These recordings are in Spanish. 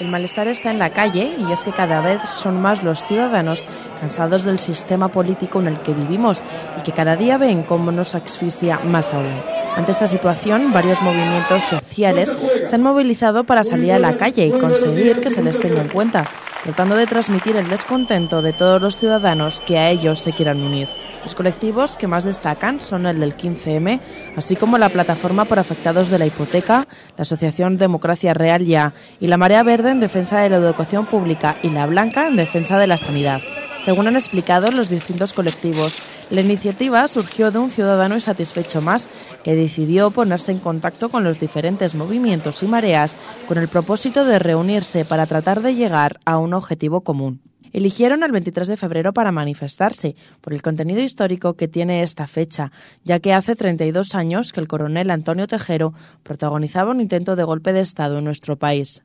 El malestar está en la calle y es que cada vez son más los ciudadanos cansados del sistema político en el que vivimos y que cada día ven cómo nos asfixia más aún. Ante esta situación, varios movimientos sociales se han movilizado para salir a la calle y conseguir que se les tenga en cuenta tratando de transmitir el descontento de todos los ciudadanos que a ellos se quieran unir. Los colectivos que más destacan son el del 15M, así como la Plataforma por Afectados de la Hipoteca, la Asociación Democracia Real Ya y la Marea Verde en defensa de la educación pública y la Blanca en defensa de la sanidad según han explicado los distintos colectivos. La iniciativa surgió de un ciudadano insatisfecho más que decidió ponerse en contacto con los diferentes movimientos y mareas con el propósito de reunirse para tratar de llegar a un objetivo común eligieron el 23 de febrero para manifestarse por el contenido histórico que tiene esta fecha, ya que hace 32 años que el coronel Antonio Tejero protagonizaba un intento de golpe de Estado en nuestro país.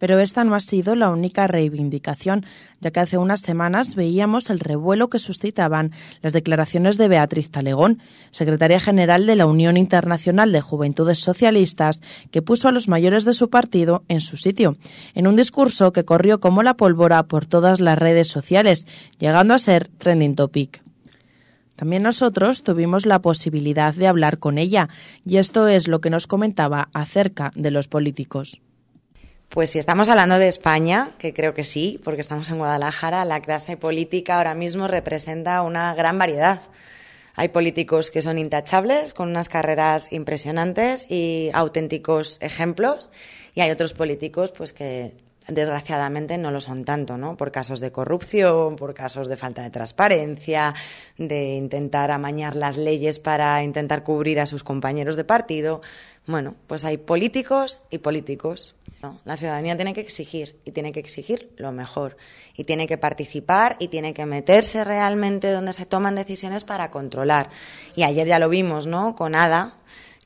Pero esta no ha sido la única reivindicación, ya que hace unas semanas veíamos el revuelo que suscitaban las declaraciones de Beatriz Talegón, secretaria general de la Unión Internacional de Juventudes Socialistas, que puso a los mayores de su partido en su sitio, en un discurso que corrió como la pólvora por todas las redes sociales, llegando a ser trending topic. También nosotros tuvimos la posibilidad de hablar con ella, y esto es lo que nos comentaba acerca de los políticos. Pues si estamos hablando de España, que creo que sí, porque estamos en Guadalajara, la clase política ahora mismo representa una gran variedad. Hay políticos que son intachables, con unas carreras impresionantes y auténticos ejemplos, y hay otros políticos pues que desgraciadamente no lo son tanto, ¿no? Por casos de corrupción, por casos de falta de transparencia, de intentar amañar las leyes para intentar cubrir a sus compañeros de partido. Bueno, pues hay políticos y políticos la ciudadanía tiene que exigir y tiene que exigir lo mejor y tiene que participar y tiene que meterse realmente donde se toman decisiones para controlar. Y ayer ya lo vimos, ¿no? Con Ada,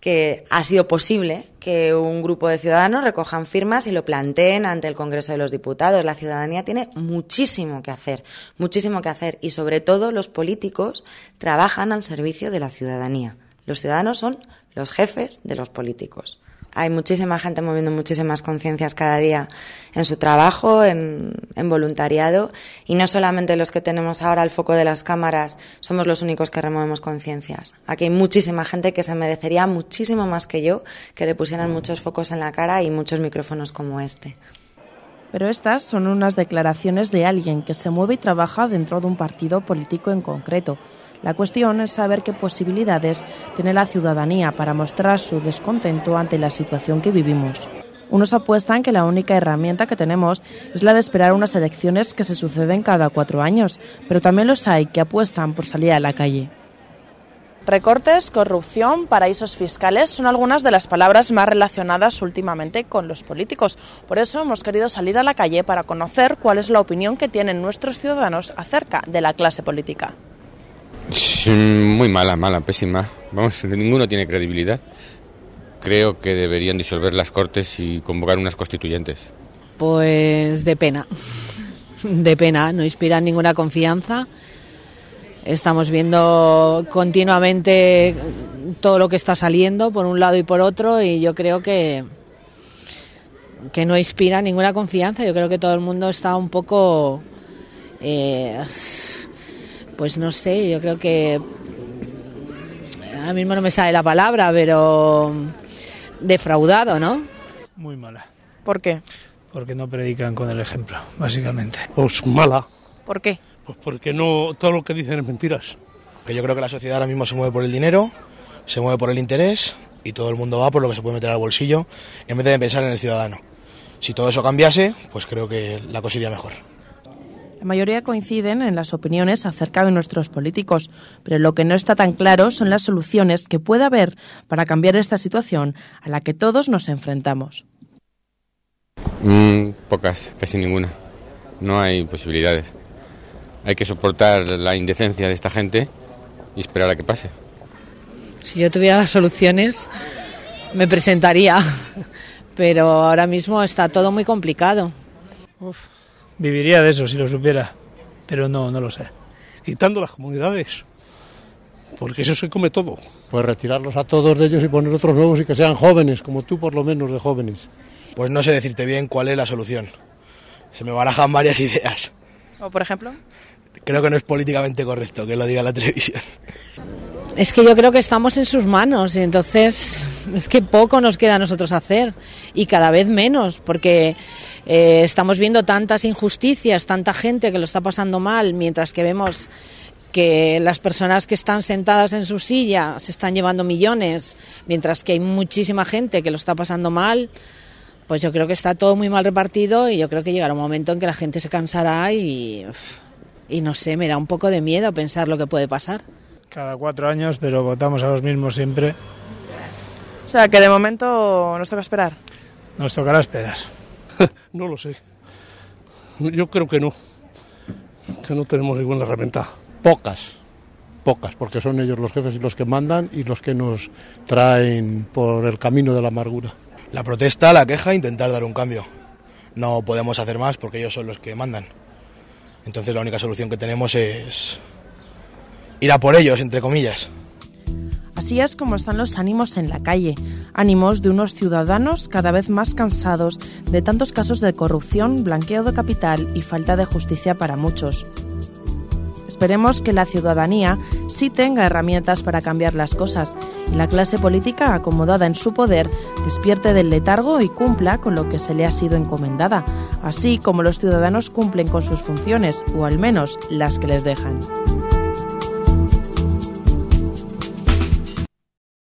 que ha sido posible que un grupo de ciudadanos recojan firmas y lo planteen ante el Congreso de los Diputados. La ciudadanía tiene muchísimo que hacer, muchísimo que hacer y sobre todo los políticos trabajan al servicio de la ciudadanía. Los ciudadanos son los jefes de los políticos hay muchísima gente moviendo muchísimas conciencias cada día en su trabajo, en, voluntariado, y no solamente los que tenemos ahora el foco de las cámaras somos los únicos que removemos conciencias. Aquí hay muchísima gente que se merecería muchísimo más que yo que le pusieran muchos focos en la cara y muchos micrófonos como este. Pero estas son unas declaraciones de alguien que se mueve y trabaja dentro de un partido político en concreto la cuestión es saber qué posibilidades tiene la ciudadanía para mostrar su descontento ante la situación que vivimos. Unos apuestan que la única herramienta que tenemos es la de esperar unas elecciones que se suceden cada cuatro años, pero también los hay que apuestan por salir a la calle. Recortes, corrupción, paraísos fiscales son algunas de las palabras más relacionadas últimamente con los políticos. Por eso hemos querido salir a la calle para conocer cuál es la opinión que tienen nuestros ciudadanos acerca de la clase política muy mala, mala, pésima. Vamos, ninguno tiene credibilidad. Creo que deberían disolver las cortes y convocar unas constituyentes. Pues de pena, de pena, no inspiran ninguna confianza. Estamos viendo continuamente todo lo que está saliendo por un lado y por otro y yo creo que, que no inspira ninguna confianza. Yo creo que todo el mundo está un poco... Eh, pues no sé, yo creo que ahora mismo no me sale la palabra, pero defraudado, ¿no? Muy mala. ¿Por qué? Porque no predican con el ejemplo, básicamente. Pues mala. ¿Por qué? Pues porque no todo lo que dicen es mentiras. Que yo creo que la sociedad ahora mismo se mueve por el dinero, se mueve por el interés y todo el mundo va por lo que se puede meter al bolsillo en vez de pensar en el ciudadano. Si todo eso cambiase, pues creo que la cosa iría mejor. La mayoría coinciden en las opiniones acerca de nuestros políticos, pero lo que no está tan claro son las soluciones que pueda haber para cambiar esta situación a la que todos nos enfrentamos. Mm, pocas, casi ninguna. No hay posibilidades. Hay que soportar la indecencia de esta gente y esperar a que pase. Si yo tuviera las soluciones, me presentaría, pero ahora mismo está todo muy complicado. Uf. Viviría de eso si lo supiera, pero no, no lo sé. Quitando las comunidades, porque eso se come todo. Pues retirarlos a todos de ellos y poner otros nuevos y que sean jóvenes, como tú por lo menos de jóvenes. Pues no sé decirte bien cuál es la solución. Se me barajan varias ideas. ¿O por ejemplo? Creo que no es políticamente correcto que lo diga la televisión. Es que yo creo que estamos en sus manos y entonces es que poco nos queda a nosotros hacer y cada vez menos, porque eh, estamos viendo tantas injusticias, tanta gente que lo está pasando mal, mientras que vemos que las personas que están sentadas en su silla se están llevando millones, mientras que hay muchísima gente que lo está pasando mal, pues yo creo que está todo muy mal repartido y yo creo que llegará un momento en que la gente se cansará y, y no sé, me da un poco de miedo pensar lo que puede pasar. Cada cuatro años, pero votamos a los mismos siempre sea que de momento nos toca esperar. Nos tocará esperar. no lo sé. Yo creo que no. Que no tenemos ninguna herramienta. Pocas, pocas, porque son ellos los jefes y los que mandan y los que nos traen por el camino de la amargura. La protesta, la queja, intentar dar un cambio. No podemos hacer más porque ellos son los que mandan. Entonces la única solución que tenemos es ir a por ellos, entre comillas como están los ánimos en la calle, ánimos de unos ciudadanos cada vez más cansados de tantos casos de corrupción, blanqueo de capital y falta de justicia para muchos. Esperemos que la ciudadanía sí tenga herramientas para cambiar las cosas y la clase política, acomodada en su poder, despierte del letargo y cumpla con lo que se le ha sido encomendada, así como los ciudadanos cumplen con sus funciones, o al menos las que les dejan.